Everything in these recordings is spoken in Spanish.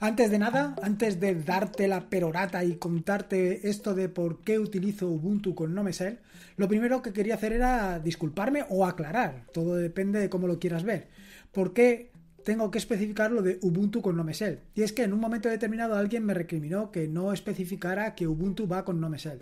Antes de nada, antes de darte la perorata y contarte esto de por qué utilizo Ubuntu con Nomesel, lo primero que quería hacer era disculparme o aclarar, todo depende de cómo lo quieras ver. ¿Por qué tengo que especificar lo de Ubuntu con Nomesel? Y es que en un momento determinado alguien me recriminó que no especificara que Ubuntu va con Nomesel.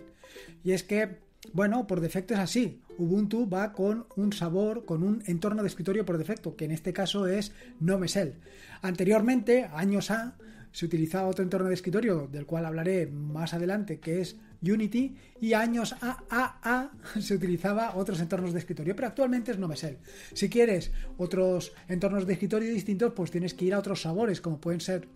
Y es que bueno, por defecto es así. Ubuntu va con un sabor, con un entorno de escritorio por defecto, que en este caso es Nomesel. Anteriormente, años A, se utilizaba otro entorno de escritorio del cual hablaré más adelante, que es Unity, y años AAA se utilizaba otros entornos de escritorio, pero actualmente es Nomesel. Si quieres otros entornos de escritorio distintos, pues tienes que ir a otros sabores, como pueden ser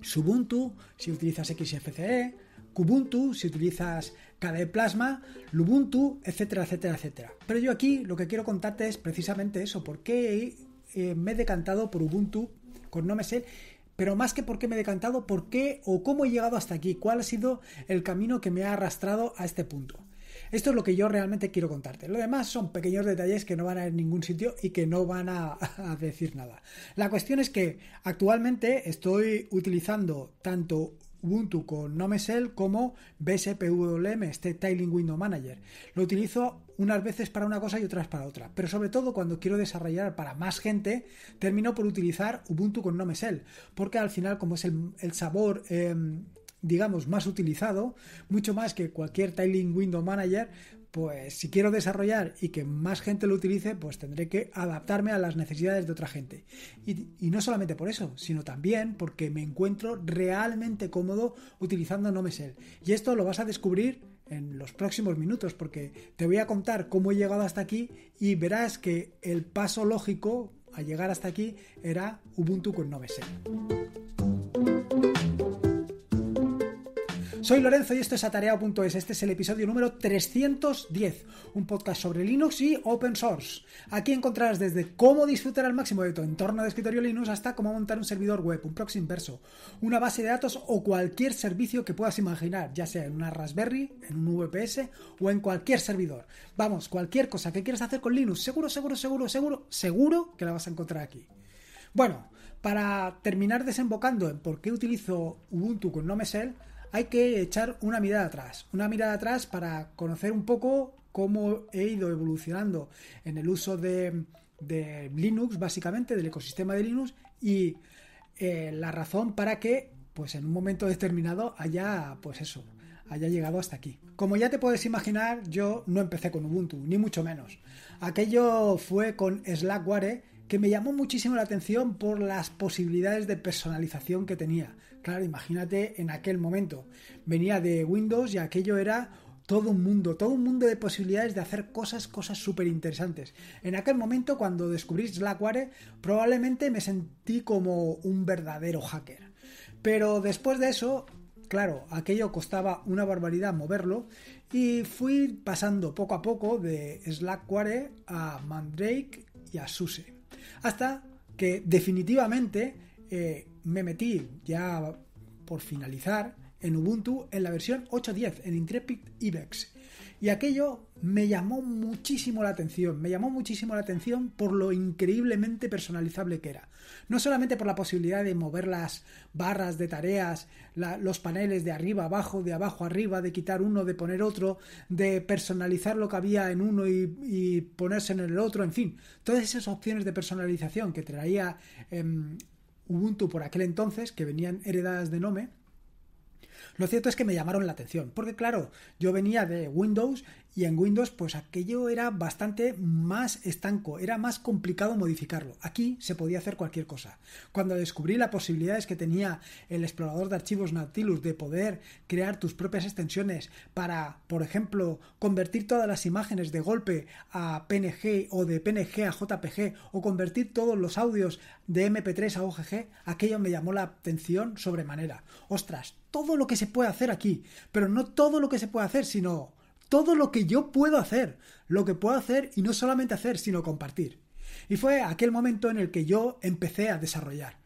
Subuntu, si utilizas XFCE, Kubuntu, si utilizas KDE Plasma, Lubuntu, etcétera, etcétera, etcétera. Pero yo aquí lo que quiero contarte es precisamente eso, por qué eh, me he decantado por Ubuntu con Nomesel pero más que por qué me he decantado, por qué o cómo he llegado hasta aquí, cuál ha sido el camino que me ha arrastrado a este punto. Esto es lo que yo realmente quiero contarte. Lo demás son pequeños detalles que no van a ir ningún sitio y que no van a, decir nada. La cuestión es que actualmente estoy utilizando tanto Ubuntu con Nomesel como BSPWM, este Tiling Window Manager. Lo utilizo unas veces para una cosa y otras para otra, pero sobre todo cuando quiero desarrollar para más gente, termino por utilizar Ubuntu con Nomesel, porque al final como es el, sabor... Em, digamos, más utilizado, mucho más que cualquier Tiling Window Manager, pues si quiero desarrollar y que más gente lo utilice, pues tendré que adaptarme a las necesidades de otra gente. Y, no solamente por eso, sino también porque me encuentro realmente cómodo utilizando Nomesel. Y esto lo vas a descubrir en los próximos minutos, porque te voy a contar cómo he llegado hasta aquí y verás que el paso lógico a llegar hasta aquí era Ubuntu con Nomesel. Soy Lorenzo y esto es atareado.es. Este es el episodio número 310, un podcast sobre Linux y open source. Aquí encontrarás desde cómo disfrutar al máximo de tu entorno de escritorio Linux hasta cómo montar un servidor web, un proxy inverso, una base de datos o cualquier servicio que puedas imaginar, ya sea en una Raspberry, en un VPS o en cualquier servidor. Vamos, cualquier cosa que quieras hacer con Linux, seguro, seguro, seguro, seguro, seguro que la vas a encontrar aquí. Bueno, para terminar desembocando en por qué utilizo Ubuntu con Nomesel, hay que echar una mirada atrás, una mirada atrás para conocer un poco cómo he ido evolucionando en el uso de, Linux, básicamente, del ecosistema de Linux y eh, la razón para que, pues en un momento determinado, haya, pues eso, haya llegado hasta aquí. Como ya te puedes imaginar, yo no empecé con Ubuntu, ni mucho menos. Aquello fue con Slackware, que me llamó muchísimo la atención por las posibilidades de personalización que tenía. Claro, imagínate en aquel momento. Venía de Windows y aquello era todo un mundo, todo un mundo de posibilidades de hacer cosas, cosas súper interesantes. En aquel momento, cuando descubrí Slackware, probablemente me sentí como un verdadero hacker. Pero después de eso, claro, aquello costaba una barbaridad moverlo y fui pasando poco a poco de Slackware a Mandrake y a SUSE. Hasta que definitivamente eh, me metí ya por finalizar en Ubuntu en la versión 8.10 en Intrepid IBEX. Y aquello me llamó muchísimo la atención, me llamó muchísimo la atención por lo increíblemente personalizable que era. No solamente por la posibilidad de mover las barras de tareas, los paneles de arriba abajo, de abajo arriba, de quitar uno, de poner otro, de personalizar lo que había en uno y, ponerse en el otro, en fin, todas esas opciones de personalización que traía em, Ubuntu por aquel entonces, que venían heredadas de Nome, lo cierto es que me llamaron la atención, porque claro, yo venía de Windows y en Windows pues aquello era bastante más estanco, era más complicado modificarlo. Aquí se podía hacer cualquier cosa. Cuando descubrí las posibilidades que tenía el explorador de archivos Nautilus de poder crear tus propias extensiones para, por ejemplo, convertir todas las imágenes de golpe a PNG o de PNG a JPG o convertir todos los audios de MP3 a OGG, aquello me llamó la atención sobremanera. Ostras, todo lo que se puede hacer aquí, pero no todo lo que se puede hacer, sino todo lo que yo puedo hacer, lo que puedo hacer y no solamente hacer, sino compartir. Y fue aquel momento en el que yo empecé a desarrollar.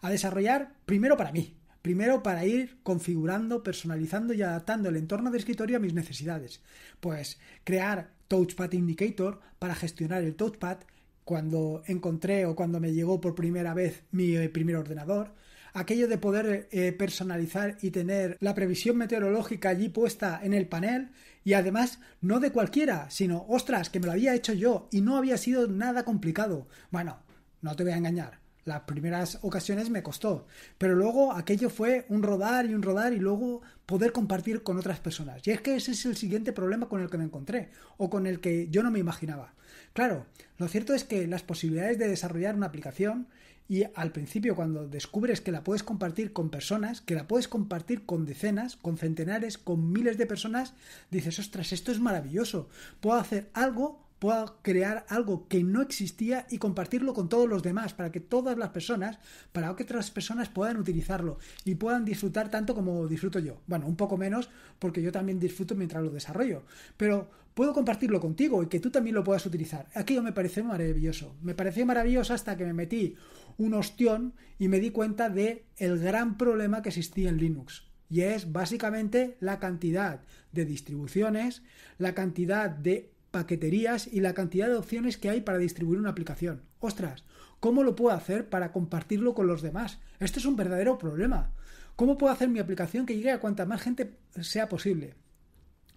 A desarrollar primero para mí, primero para ir configurando, personalizando y adaptando el entorno de escritorio a mis necesidades. Pues crear Touchpad Indicator para gestionar el touchpad cuando encontré o cuando me llegó por primera vez mi eh, primer ordenador, aquello de poder eh, personalizar y tener la previsión meteorológica allí puesta en el panel y además no de cualquiera, sino ostras, que me lo había hecho yo y no había sido nada complicado. Bueno, no te voy a engañar. Las primeras ocasiones me costó, pero luego aquello fue un rodar y un rodar y luego poder compartir con otras personas. Y es que ese es el siguiente problema con el que me encontré o con el que yo no me imaginaba. Claro, lo cierto es que las posibilidades de desarrollar una aplicación y al principio cuando descubres que la puedes compartir con personas, que la puedes compartir con decenas, con centenares, con miles de personas, dices, ostras, esto es maravilloso. Puedo hacer algo pueda crear algo que no existía y compartirlo con todos los demás, para que todas las personas, para que otras personas puedan utilizarlo y puedan disfrutar tanto como disfruto yo. Bueno, un poco menos, porque yo también disfruto mientras lo desarrollo, pero puedo compartirlo contigo y que tú también lo puedas utilizar. Aquello me pareció maravilloso. Me pareció maravilloso hasta que me metí un ostión y me di cuenta de el gran problema que existía en Linux y es básicamente la cantidad de distribuciones, la cantidad de paqueterías y la cantidad de opciones que hay para distribuir una aplicación. Ostras, ¿cómo lo puedo hacer para compartirlo con los demás? Esto es un verdadero problema. ¿Cómo puedo hacer mi aplicación que llegue a cuanta más gente sea posible?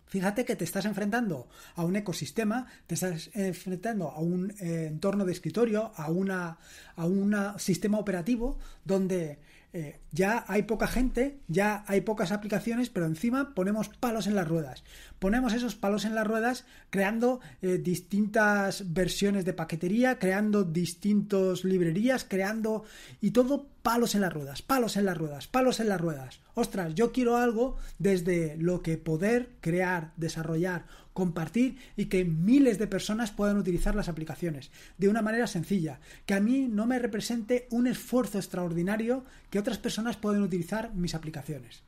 Fíjate que te estás enfrentando a un ecosistema, te estás enfrentando a un eh, entorno de escritorio, a un sistema operativo donde eh, ya hay poca gente, ya hay pocas aplicaciones, pero encima ponemos palos en las ruedas. Ponemos esos palos en las ruedas creando eh, distintas versiones de paquetería, creando distintas librerías, creando y todo palos en las ruedas, palos en las ruedas, palos en las ruedas. Ostras, yo quiero algo desde lo que poder crear, desarrollar compartir y que miles de personas puedan utilizar las aplicaciones de una manera sencilla, que a mí no me represente un esfuerzo extraordinario que otras personas puedan utilizar mis aplicaciones.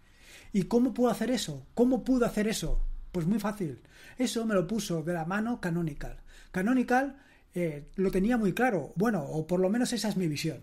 ¿Y cómo puedo hacer eso? ¿Cómo pudo hacer eso? Pues muy fácil. Eso me lo puso de la mano Canonical. Canonical eh, lo tenía muy claro, bueno, o por lo menos esa es mi visión.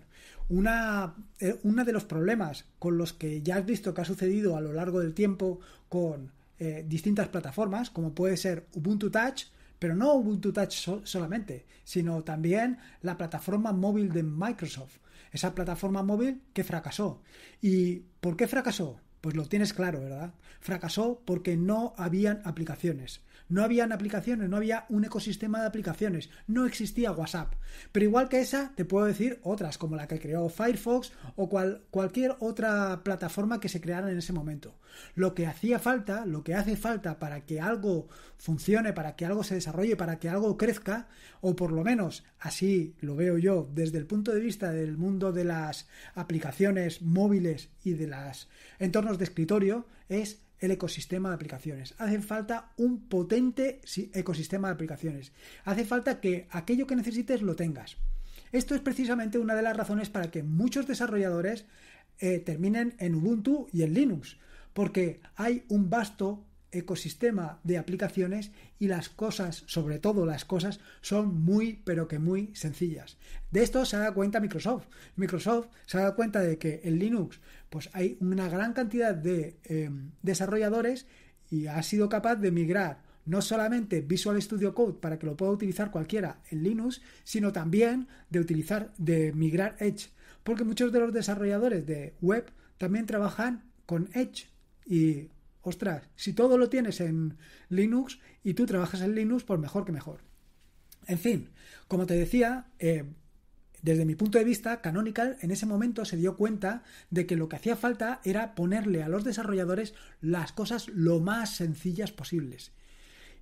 Una, eh, una de los problemas con los que ya has visto que ha sucedido a lo largo del tiempo con eh, distintas plataformas, como puede ser Ubuntu Touch, pero no Ubuntu Touch solamente, sino también la plataforma móvil de Microsoft, esa plataforma móvil que fracasó. ¿Y por qué fracasó? Pues lo tienes claro, ¿verdad? Fracasó porque no habían aplicaciones. No habían aplicaciones, no había un ecosistema de aplicaciones, no existía WhatsApp. Pero igual que esa, te puedo decir otras, como la que creó Firefox o cualquier otra plataforma que se creara en ese momento. Lo que hacía falta, lo que hace falta para que algo funcione, para que algo se desarrolle, para que algo crezca, o por lo menos así lo veo yo desde el punto de vista del mundo de las aplicaciones móviles y de los entornos de escritorio, es el ecosistema de aplicaciones. Hace falta un potente ecosistema de aplicaciones. Hace falta que aquello que necesites lo tengas. Esto es precisamente una de las razones para que muchos desarrolladores eh, terminen en Ubuntu y en Linux, porque hay un vasto ecosistema de aplicaciones y las cosas, sobre todo las cosas, son muy, pero que muy sencillas. De esto se ha dado cuenta Microsoft. Microsoft se ha dado cuenta de que en Linux pues hay una gran cantidad de em, desarrolladores y ha sido capaz de migrar no solamente Visual Studio Code para que lo pueda utilizar cualquiera en Linux, sino también de utilizar, de migrar Edge, porque muchos de los desarrolladores de web también trabajan con Edge y ostras, si todo lo tienes en Linux y tú trabajas en Linux, pues mejor que mejor. En fin, como te decía, eh, desde mi punto de vista, Canonical en ese momento se dio cuenta de que lo que hacía falta era ponerle a los desarrolladores las cosas lo más sencillas posibles.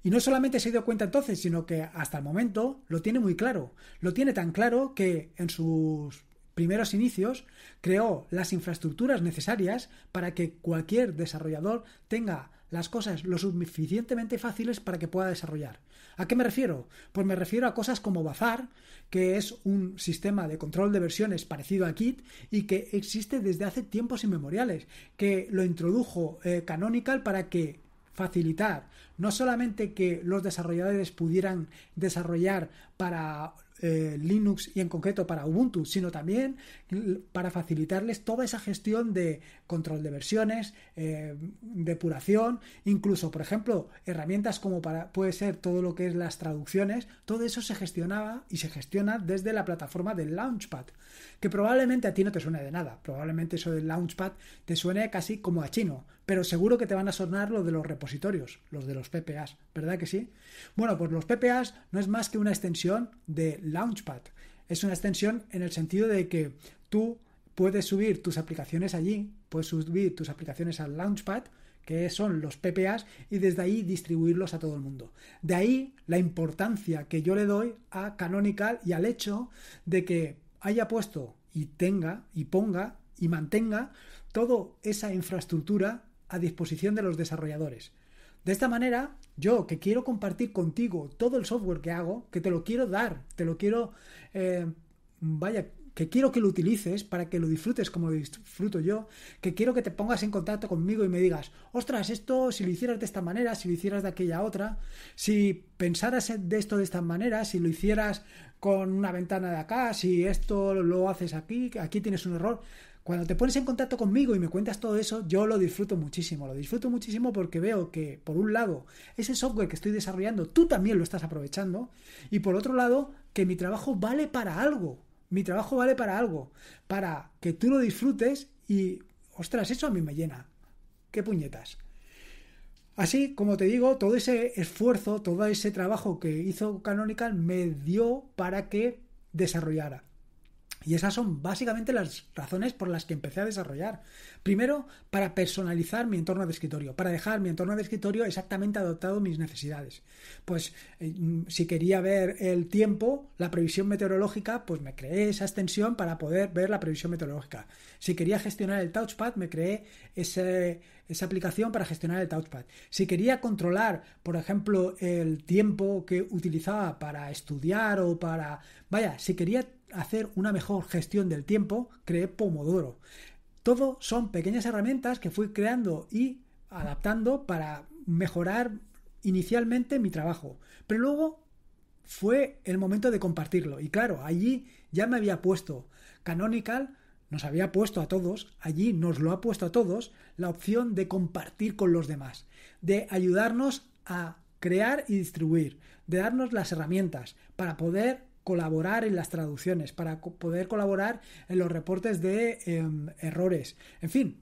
Y no solamente se dio cuenta entonces, sino que hasta el momento lo tiene muy claro. Lo tiene tan claro que en sus primeros inicios, creó las infraestructuras necesarias para que cualquier desarrollador tenga las cosas lo suficientemente fáciles para que pueda desarrollar. ¿A qué me refiero? Pues me refiero a cosas como Bazaar que es un sistema de control de versiones parecido a Git y que existe desde hace tiempos inmemoriales, que lo introdujo eh, Canonical para que facilitar no solamente que los desarrolladores pudieran desarrollar para eh, Linux y en concreto para Ubuntu, sino también para facilitarles toda esa gestión de control de versiones, eh, depuración, incluso, por ejemplo, herramientas como para, puede ser todo lo que es las traducciones, todo eso se gestionaba y se gestiona desde la plataforma del Launchpad, que probablemente a ti no te suene de nada, probablemente eso del Launchpad te suene casi como a chino, pero seguro que te van a sonar los de los repositorios, los de los PPAs, ¿verdad que sí? Bueno, pues los PPAs no es más que una extensión de Launchpad. Es una extensión en el sentido de que tú puedes subir tus aplicaciones allí, puedes subir tus aplicaciones al Launchpad, que son los PPAs, y desde ahí distribuirlos a todo el mundo. De ahí la importancia que yo le doy a Canonical y al hecho de que haya puesto y tenga y ponga y mantenga toda esa infraestructura a disposición de los desarrolladores. De esta manera, yo que quiero compartir contigo todo el software que hago, que te lo quiero dar, te lo quiero, eh, vaya, que quiero que lo utilices para que lo disfrutes como lo disfruto yo, que quiero que te pongas en contacto conmigo y me digas, ostras, esto si lo hicieras de esta manera, si lo hicieras de aquella otra, si pensaras de esto de esta manera, si lo hicieras con una ventana de acá, si esto lo haces aquí, aquí tienes un error. Cuando te pones en contacto conmigo y me cuentas todo eso, yo lo disfruto muchísimo. Lo disfruto muchísimo porque veo que, por un lado, ese software que estoy desarrollando, tú también lo estás aprovechando. Y por otro lado, que mi trabajo vale para algo. Mi trabajo vale para algo. Para que tú lo disfrutes y, ostras, eso a mí me llena. Qué puñetas. Así, como te digo, todo ese esfuerzo, todo ese trabajo que hizo Canonical me dio para que desarrollara. Y esas son básicamente las razones por las que empecé a desarrollar. Primero, para personalizar mi entorno de escritorio, para dejar mi entorno de escritorio exactamente adaptado a mis necesidades. Pues eh, mm, si quería ver el tiempo, la previsión meteorológica, pues me creé esa extensión para poder ver la previsión meteorológica. Si quería gestionar el touchpad, me creé esa aplicación para gestionar el touchpad. Si quería controlar, por ejemplo, el tiempo que utilizaba para estudiar o para... Vaya, si quería hacer una mejor gestión del tiempo, creé Pomodoro. Todo son pequeñas herramientas que fui creando y adaptando para mejorar inicialmente mi trabajo. Pero luego fue el momento de compartirlo. Y claro, allí ya me había puesto Canonical, nos había puesto a todos, allí nos lo ha puesto a todos, la opción de compartir con los demás, de ayudarnos a crear y distribuir, de darnos las herramientas para poder colaborar en las traducciones, para poder colaborar en los reportes de em, errores, en fin,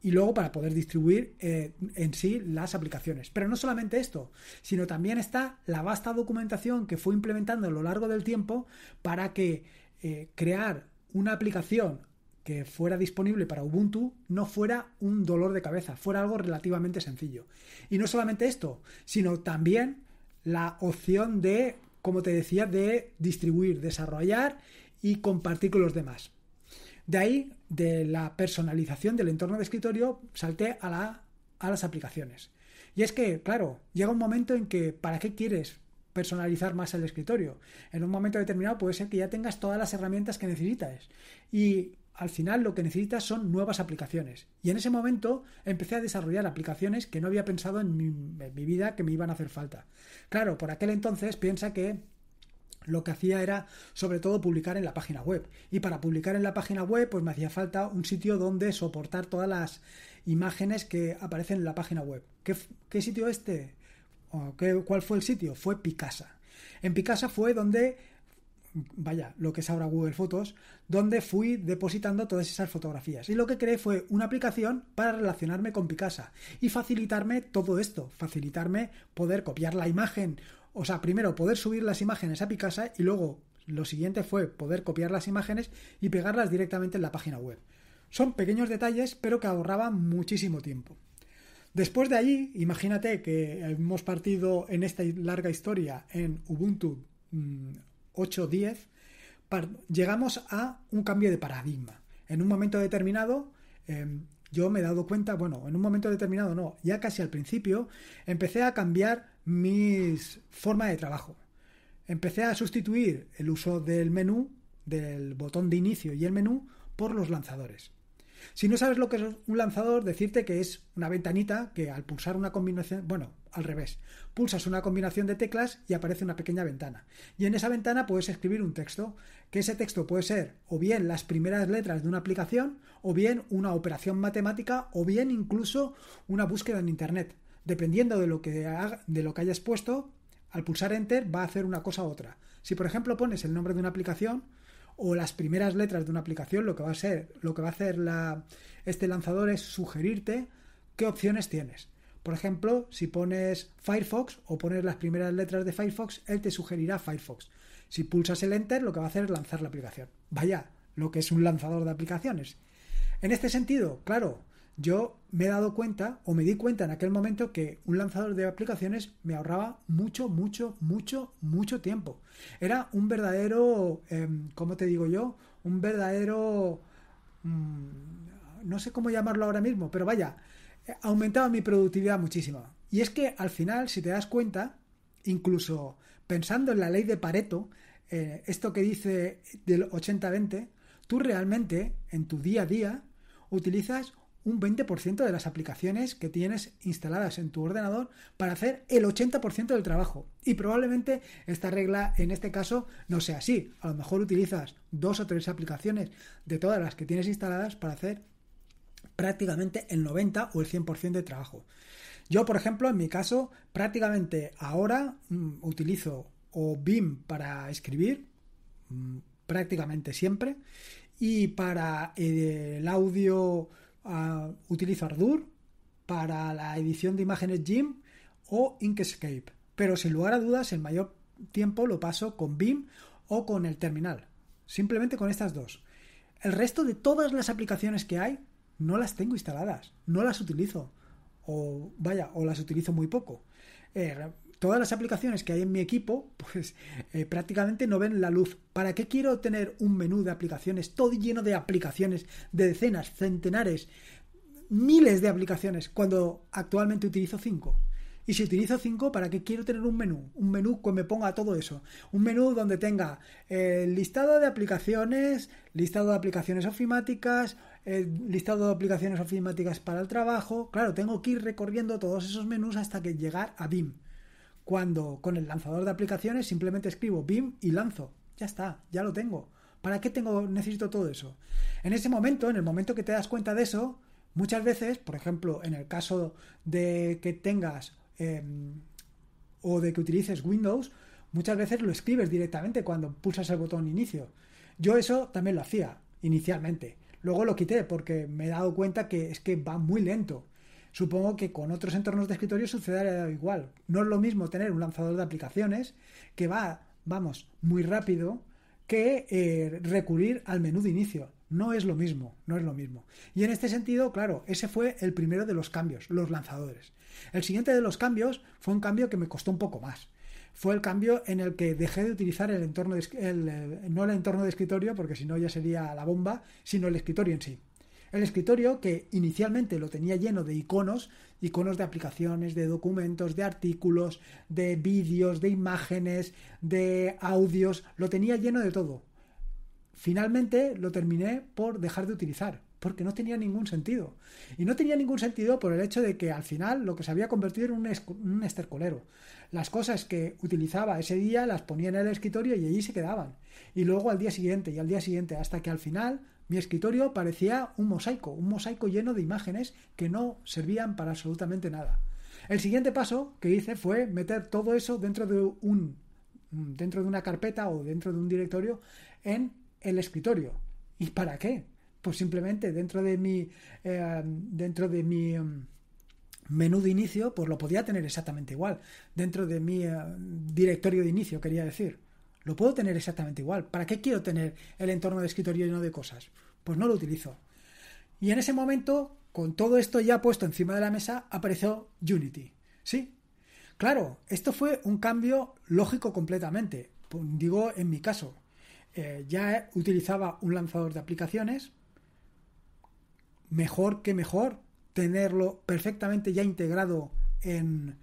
y luego para poder distribuir eh, en sí las aplicaciones. Pero no solamente esto, sino también está la vasta documentación que fue implementando a lo largo del tiempo para que eh, crear una aplicación que fuera disponible para Ubuntu no fuera un dolor de cabeza, fuera algo relativamente sencillo. Y no solamente esto, sino también la opción de como te decía, de distribuir, desarrollar y compartir con los demás. De ahí, de la personalización del entorno de escritorio, salté a, a las aplicaciones. Y es que, claro, llega un momento en que, ¿para qué quieres personalizar más el escritorio? En un momento determinado puede ser que ya tengas todas las herramientas que necesitas. Y al final lo que necesitas son nuevas aplicaciones. Y en ese momento empecé a desarrollar aplicaciones que no había pensado en mi, vida que me iban a hacer falta. Claro, por aquel entonces piensa que lo que hacía era sobre todo publicar en la página web. Y para publicar en la página web, pues me hacía falta un sitio donde soportar todas las imágenes que aparecen en la página web. ¿Qué, qué sitio este? qué, ¿Cuál fue el sitio? Fue Picasa. En Picasa fue donde vaya, lo que es ahora Google Fotos, donde fui depositando todas esas fotografías. Y lo que creé fue una aplicación para relacionarme con Picasa y facilitarme todo esto, facilitarme poder copiar la imagen, o sea, primero poder subir las imágenes a Picasa y luego lo siguiente fue poder copiar las imágenes y pegarlas directamente en la página web. Son pequeños detalles, pero que ahorraban muchísimo tiempo. Después de allí, imagínate que hemos partido en esta larga historia en Ubuntu mm, 8-10, llegamos a un cambio de paradigma. En un momento determinado, em, yo me he dado cuenta, bueno, en un momento determinado no, ya casi al principio, empecé a cambiar mis forma de trabajo. Empecé a sustituir el uso del menú, del botón de inicio y el menú, por los lanzadores. Si no sabes lo que es un lanzador, decirte que es una ventanita que al pulsar una combinación, bueno, al revés, pulsas una combinación de teclas y aparece una pequeña ventana. Y en esa ventana puedes escribir un texto, que ese texto puede ser o bien las primeras letras de una aplicación, o bien una operación matemática, o bien incluso una búsqueda en Internet. Dependiendo de lo que, de lo que hayas puesto, al pulsar Enter va a hacer una cosa u otra. Si por ejemplo pones el nombre de una aplicación, o las primeras letras de una aplicación, lo que va a lo que va a hacer este lanzador es sugerirte qué opciones tienes. Por ejemplo, si pones Firefox o pones las primeras letras de Firefox, él te sugerirá Firefox. Si pulsas el Enter, lo que va a hacer es lanzar la aplicación. Vaya, lo que es un lanzador de aplicaciones. En este sentido, claro, yo me he dado cuenta o me di cuenta en aquel momento que un lanzador de aplicaciones me ahorraba mucho, mucho, mucho, mucho tiempo. Era un verdadero, em, ¿cómo te digo yo? Un verdadero... Mm, no sé cómo llamarlo ahora mismo, pero vaya, eh, aumentaba mi productividad muchísimo. Y es que al final, si te das cuenta, incluso pensando en la ley de Pareto, eh, esto que dice del 80-20, tú realmente en tu día a día utilizas un 20% de las aplicaciones que tienes instaladas en tu ordenador para hacer el 80% del trabajo. Y probablemente esta regla en este caso no sea así. A lo mejor utilizas dos o tres aplicaciones de todas las que tienes instaladas para hacer prácticamente el 90 o el 100% de trabajo. Yo, por ejemplo, en mi caso, prácticamente ahora mm, utilizo o BIM para escribir, mm, prácticamente siempre, y para el audio utilizo Ardour, para la edición de imágenes GIMP o Inkscape, pero sin lugar a dudas el mayor tiempo lo paso con BIM o con el terminal, simplemente con estas dos. El resto de todas las aplicaciones que hay no las tengo instaladas, no las utilizo, o vaya, o las utilizo muy poco. Eh, todas las aplicaciones que hay en mi equipo, pues eh, prácticamente no ven la luz. ¿Para qué quiero tener un menú de aplicaciones todo lleno de aplicaciones, de decenas, centenares, miles de aplicaciones, cuando actualmente utilizo cinco? Y si utilizo 5, ¿para qué quiero tener un menú? Un menú que me ponga todo eso. Un menú donde tenga eh, listado de aplicaciones, listado de aplicaciones ofimáticas, eh, listado de aplicaciones ofimáticas para el trabajo. Claro, tengo que ir recorriendo todos esos menús hasta que llegar a BIM. Cuando con el lanzador de aplicaciones simplemente escribo BIM y lanzo. Ya está, ya lo tengo. ¿Para qué tengo, necesito todo eso? En ese momento, en el momento que te das cuenta de eso, muchas veces, por ejemplo, en el caso de que tengas em, o de que utilices Windows, muchas veces lo escribes directamente cuando pulsas el botón inicio. Yo eso también lo hacía inicialmente. Luego lo quité porque me he dado cuenta que es que va muy lento. Supongo que con otros entornos de escritorio sucedería igual. No es lo mismo tener un lanzador de aplicaciones que va, vamos, muy rápido que eh, recurrir al menú de inicio. No es lo mismo, no es lo mismo. Y en este sentido, claro, ese fue el primero de los cambios, los lanzadores. El siguiente de los cambios fue un cambio que me costó un poco más. Fue el cambio en el que dejé de utilizar el entorno, eh, no el entorno de escritorio, porque si no ya sería la bomba, sino el escritorio en sí. El escritorio, que inicialmente lo tenía lleno de iconos, iconos de aplicaciones, de documentos, de artículos, de vídeos, de imágenes, de audios, lo tenía lleno de todo. Finalmente lo terminé por dejar de utilizar, porque no tenía ningún sentido. Y no tenía ningún sentido por el hecho de que al final lo que se había convertido en un, estercolero. Las cosas que utilizaba ese día las ponía en el escritorio y allí se quedaban. Y luego al día siguiente y al día siguiente, hasta que al final mi escritorio parecía un mosaico, un mosaico lleno de imágenes que no servían para absolutamente nada. El siguiente paso que hice fue meter todo eso dentro de un mm, dentro de una carpeta o dentro de un directorio en el escritorio. ¿Y para qué? Pues simplemente dentro de mi em, dentro de mi em, menú de inicio, pues lo podía tener exactamente igual. Dentro de mi eh, directorio de inicio, quería decir lo puedo tener exactamente igual. ¿Para qué quiero tener el entorno de escritorio lleno de cosas? Pues no lo utilizo. Y en ese momento, con todo esto ya puesto encima de la mesa, apareció Unity. ¿Sí? Claro, esto fue un cambio lógico completamente. Pues, digo, en mi caso, eh, ya utilizaba un lanzador de aplicaciones. Mejor que mejor tenerlo perfectamente ya integrado en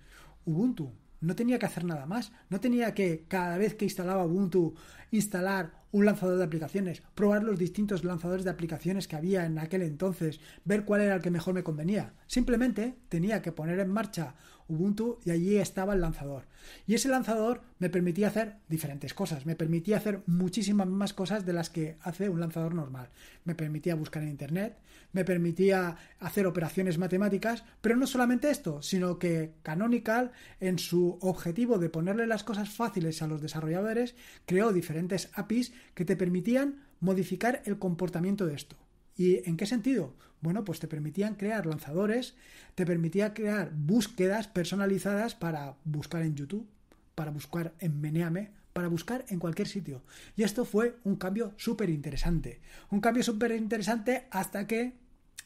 Ubuntu. No tenía que hacer nada más. No tenía que, cada vez que instalaba Ubuntu, instalar un lanzador de aplicaciones, probar los distintos lanzadores de aplicaciones que había en aquel entonces, ver cuál era el que mejor me convenía. Simplemente tenía que poner en marcha Ubuntu y allí estaba el lanzador. Y ese lanzador me permitía hacer diferentes cosas, me permitía hacer muchísimas más cosas de las que hace un lanzador normal. Me permitía buscar en Internet, me permitía hacer operaciones matemáticas, pero no solamente esto, sino que Canonical, en su objetivo de ponerle las cosas fáciles a los desarrolladores, creó diferentes APIs que te permitían modificar el comportamiento de esto. ¿Y en qué sentido? Bueno, pues te permitían crear lanzadores, te permitía crear búsquedas personalizadas para buscar en YouTube, para buscar en Meneame, para buscar en cualquier sitio. Y esto fue un cambio súper interesante. Un cambio súper interesante hasta que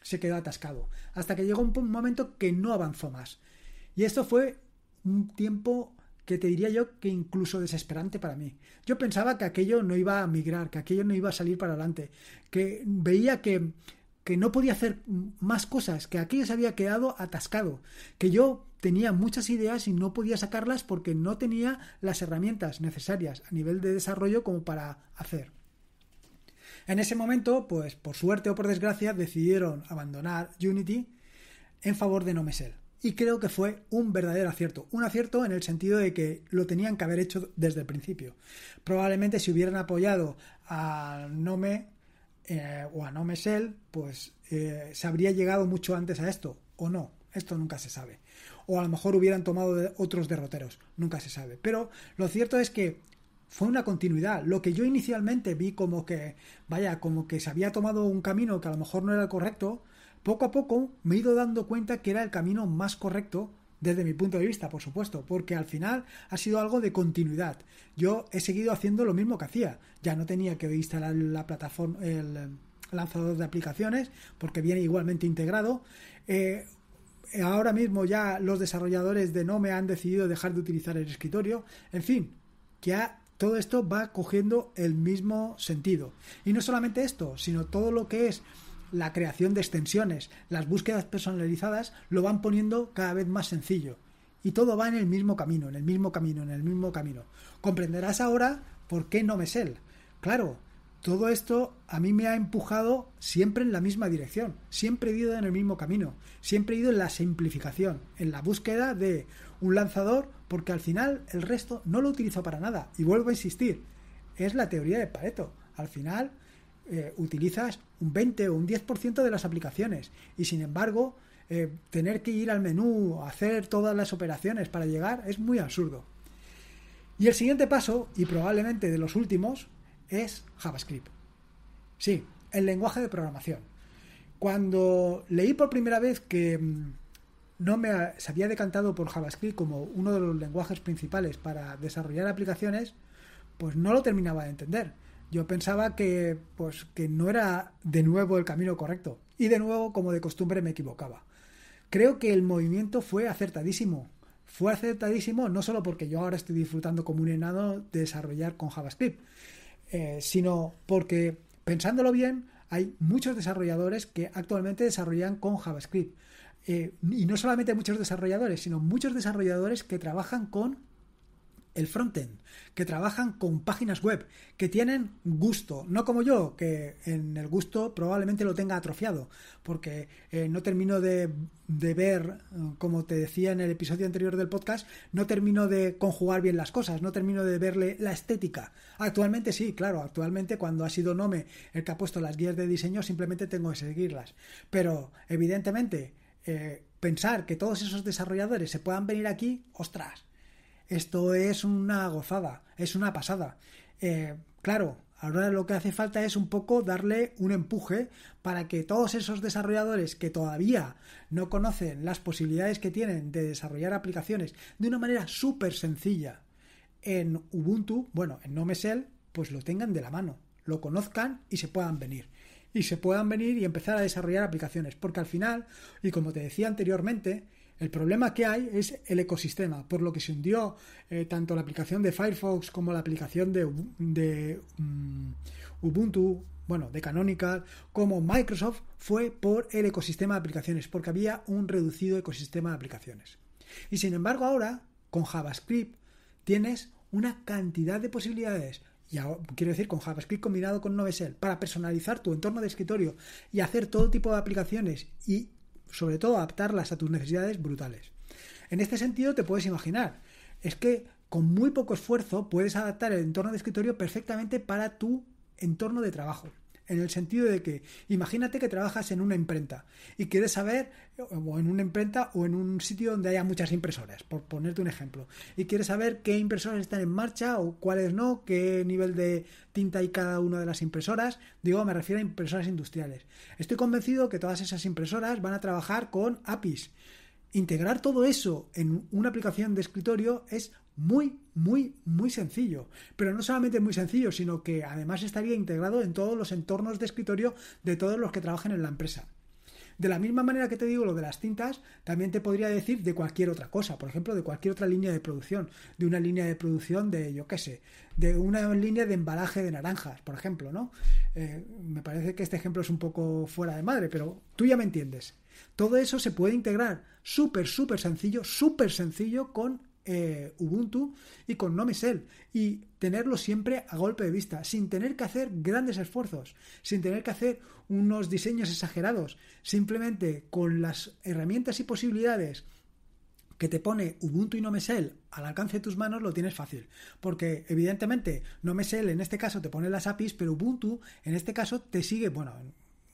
se quedó atascado, hasta que llegó un momento que no avanzó más. Y esto fue un tiempo que te diría yo que incluso desesperante para mí. Yo pensaba que aquello no iba a migrar, que aquello no iba a salir para adelante, que veía que que no podía hacer más cosas, que aquello se había quedado atascado, que yo tenía muchas ideas y no podía sacarlas porque no tenía las herramientas necesarias a nivel de desarrollo como para hacer. En ese momento, pues por suerte o por desgracia, decidieron abandonar Unity en favor de Nomesel. Y creo que fue un verdadero acierto. Un acierto en el sentido de que lo tenían que haber hecho desde el principio. Probablemente si hubieran apoyado a Nome o a No Mesel, pues eh, se habría llegado mucho antes a esto, o no, esto nunca se sabe. O a lo mejor hubieran tomado otros derroteros, nunca se sabe. Pero lo cierto es que fue una continuidad. Lo que yo inicialmente vi como que, vaya, como que se había tomado un camino que a lo mejor no era el correcto, poco a poco me he ido dando cuenta que era el camino más correcto desde mi punto de vista, por supuesto, porque al final ha sido algo de continuidad. Yo he seguido haciendo lo mismo que hacía, ya no tenía que instalar la plataforma, el lanzador de aplicaciones, porque viene igualmente integrado. Eh, ahora mismo ya los desarrolladores de me han decidido dejar de utilizar el escritorio, en fin, que todo esto va cogiendo el mismo sentido. Y no solamente esto, sino todo lo que es la creación de extensiones, las búsquedas personalizadas lo van poniendo cada vez más sencillo. Y todo va en el mismo camino, en el mismo camino, en el mismo camino. Comprenderás ahora por qué no me sé. Claro, todo esto a mí me ha empujado siempre en la misma dirección, siempre he ido en el mismo camino, siempre he ido en la simplificación, en la búsqueda de un lanzador, porque al final el resto no lo utilizo para nada. Y vuelvo a insistir, es la teoría de Pareto. Al final, eh, utilizas un 20 o un 10% de las aplicaciones y sin embargo eh, tener que ir al menú, hacer todas las operaciones para llegar es muy absurdo. Y el siguiente paso, y probablemente de los últimos, es JavaScript. Sí, el lenguaje de programación. Cuando leí por primera vez que mm, no me se había decantado por JavaScript como uno de los lenguajes principales para desarrollar aplicaciones, pues no lo terminaba de entender. Yo pensaba que, pues, que no era de nuevo el camino correcto. Y de nuevo, como de costumbre, me equivocaba. Creo que el movimiento fue acertadísimo. Fue acertadísimo no solo porque yo ahora estoy disfrutando como un enano de desarrollar con JavaScript, eh, sino porque, pensándolo bien, hay muchos desarrolladores que actualmente desarrollan con JavaScript. Eh, y no solamente muchos desarrolladores, sino muchos desarrolladores que trabajan con el frontend, que trabajan con páginas web, que tienen gusto, no como yo, que en el gusto probablemente lo tenga atrofiado, porque eh, no termino de, ver, eh, como te decía en el episodio anterior del podcast, no termino de conjugar bien las cosas, no termino de verle la estética. Actualmente sí, claro, actualmente cuando ha sido Nome el que ha puesto las guías de diseño, simplemente tengo que seguirlas. Pero evidentemente, eh, pensar que todos esos desarrolladores se puedan venir aquí, ostras, esto es una gozada, es una pasada. Eh, claro, ahora lo que hace falta es un poco darle un empuje para que todos esos desarrolladores que todavía no conocen las posibilidades que tienen de desarrollar aplicaciones de una manera súper sencilla en Ubuntu, bueno, en Nomesel, pues lo tengan de la mano, lo conozcan y se puedan venir y se puedan venir y empezar a desarrollar aplicaciones. Porque al final, y como te decía anteriormente, el problema que hay es el ecosistema, por lo que se hundió eh, tanto la aplicación de Firefox como la aplicación de, de mm, Ubuntu, bueno, de Canonical, como Microsoft, fue por el ecosistema de aplicaciones, porque había un reducido ecosistema de aplicaciones. Y sin embargo ahora, con JavaScript, tienes una cantidad de posibilidades. Y quiero decir, con JavaScript combinado con NoveSel, para personalizar tu entorno de escritorio y hacer todo tipo de aplicaciones y sobre todo adaptarlas a tus necesidades brutales. En este sentido te puedes imaginar, es que con muy poco esfuerzo puedes adaptar el entorno de escritorio perfectamente para tu entorno de trabajo en el sentido de que imagínate que trabajas en una imprenta y quieres saber, o en una imprenta o en un sitio donde haya muchas impresoras, por ponerte un ejemplo, y quieres saber qué impresoras están en marcha o cuáles no, qué nivel de tinta hay cada una de las impresoras, digo, me refiero a impresoras industriales. Estoy convencido que todas esas impresoras van a trabajar con APIs. Integrar todo eso en una aplicación de escritorio es muy, muy, muy sencillo. Pero no solamente muy sencillo, sino que además estaría integrado en todos los entornos de escritorio de todos los que trabajen en la empresa. De la misma manera que te digo lo de las cintas, también te podría decir de cualquier otra cosa, por ejemplo, de cualquier otra línea de producción, de una línea de producción de, yo qué sé, de una línea de embalaje de naranjas, por ejemplo, ¿no? Eh, me parece que este ejemplo es un poco fuera de madre, pero tú ya me entiendes. Todo eso se puede integrar súper, súper sencillo, súper sencillo con eh, Ubuntu y con NoMesel y tenerlo siempre a golpe de vista, sin tener que hacer grandes esfuerzos, sin tener que hacer unos diseños exagerados, simplemente con las herramientas y posibilidades que te pone Ubuntu y Nomesel al alcance de tus manos lo tienes fácil. Porque evidentemente Nomesel en este caso te pone las APIs, pero Ubuntu en este caso te sigue, bueno,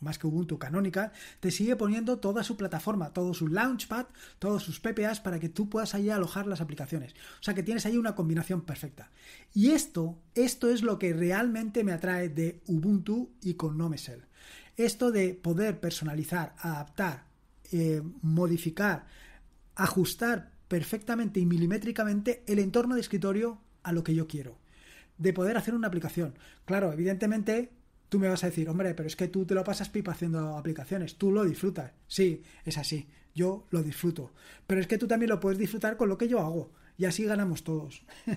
más que Ubuntu Canónica, te sigue poniendo toda su plataforma, todo su Launchpad, todos sus PPAs para que tú puedas ahí alojar las aplicaciones. O sea que tienes ahí una combinación perfecta. Y esto, esto es lo que realmente me atrae de Ubuntu y con Nomesel. Esto de poder personalizar, adaptar, eh, modificar, ajustar perfectamente y milimétricamente el entorno de escritorio a lo que yo quiero. De poder hacer una aplicación. Claro, evidentemente Tú me vas a decir, hombre, pero es que tú te lo pasas pipa haciendo aplicaciones, tú lo disfrutas. Sí, es así, yo lo disfruto. Pero es que tú también lo puedes disfrutar con lo que yo hago y así ganamos todos.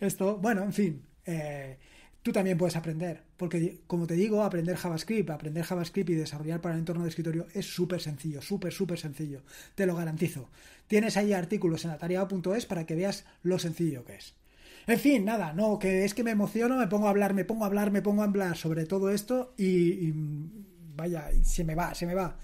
Esto, bueno, en fin, eh, tú también puedes aprender, porque como te digo, aprender JavaScript, aprender JavaScript y desarrollar para el entorno de escritorio es súper sencillo, súper, súper sencillo, te lo garantizo. Tienes ahí artículos en atariado.es para que veas lo sencillo que es. En fin, nada, no, que es que me emociono, me pongo a hablar, me pongo a hablar, me pongo a hablar sobre todo esto y, mm, vaya, se me va, se me va.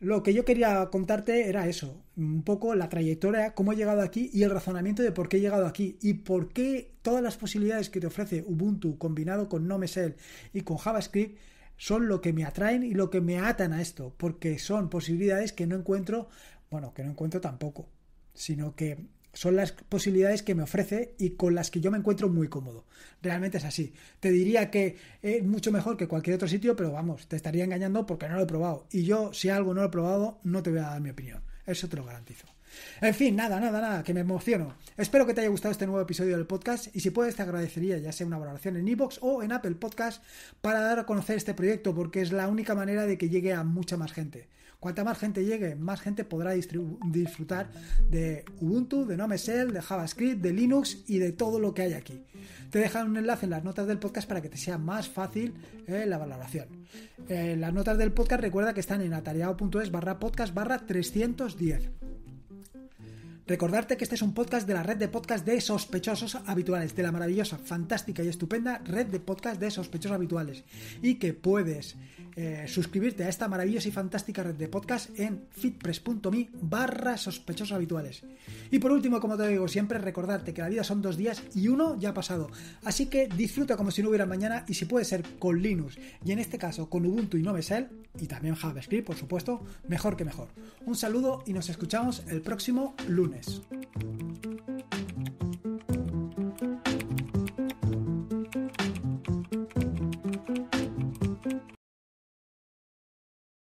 Lo que yo quería contarte era eso, un poco la trayectoria, cómo he llegado aquí y el razonamiento de por qué he llegado aquí y por qué todas las posibilidades que te ofrece Ubuntu combinado con NoMesel y con JavaScript son lo que me atraen y lo que me atan a esto, porque son posibilidades que no encuentro, bueno, que no encuentro tampoco, sino que son las posibilidades que me ofrece y con las que yo me encuentro muy cómodo. Realmente es así. Te diría que es mucho mejor que cualquier otro sitio, pero vamos, te estaría engañando porque no lo he probado. Y yo, si algo no lo he probado, no te voy a dar mi opinión. Eso te lo garantizo. En fin, nada, nada, nada, que me emociono. Espero que te haya gustado este nuevo episodio del podcast y si puedes te agradecería ya sea una valoración en iBox o en Apple Podcast para dar a conocer este proyecto porque es la única manera de que llegue a mucha más gente. Cuanta más gente llegue, más gente podrá disfrutar de Ubuntu, de Node.js, de JavaScript, de Linux y de todo lo que hay aquí. Te dejo un enlace en las notas del podcast para que te sea más fácil eh, la valoración. Eh, las notas del podcast recuerda que están en atareado.es barra podcast barra 310. Recordarte que este es un podcast de la red de podcast de sospechosos habituales, de la maravillosa, fantástica y estupenda red de podcast de sospechosos habituales. Y que puedes eh, suscribirte a esta maravillosa y fantástica red de podcast en fitpress.me barra sospechosos habituales. Y por último, como te digo siempre, recordarte que la vida son dos días y uno ya ha pasado. Así que disfruta como si no hubiera mañana y si puede ser con Linux y en este caso con Ubuntu y Novesel y también JavaScript, por supuesto, mejor que mejor. Un saludo y nos escuchamos el próximo lunes. comércio.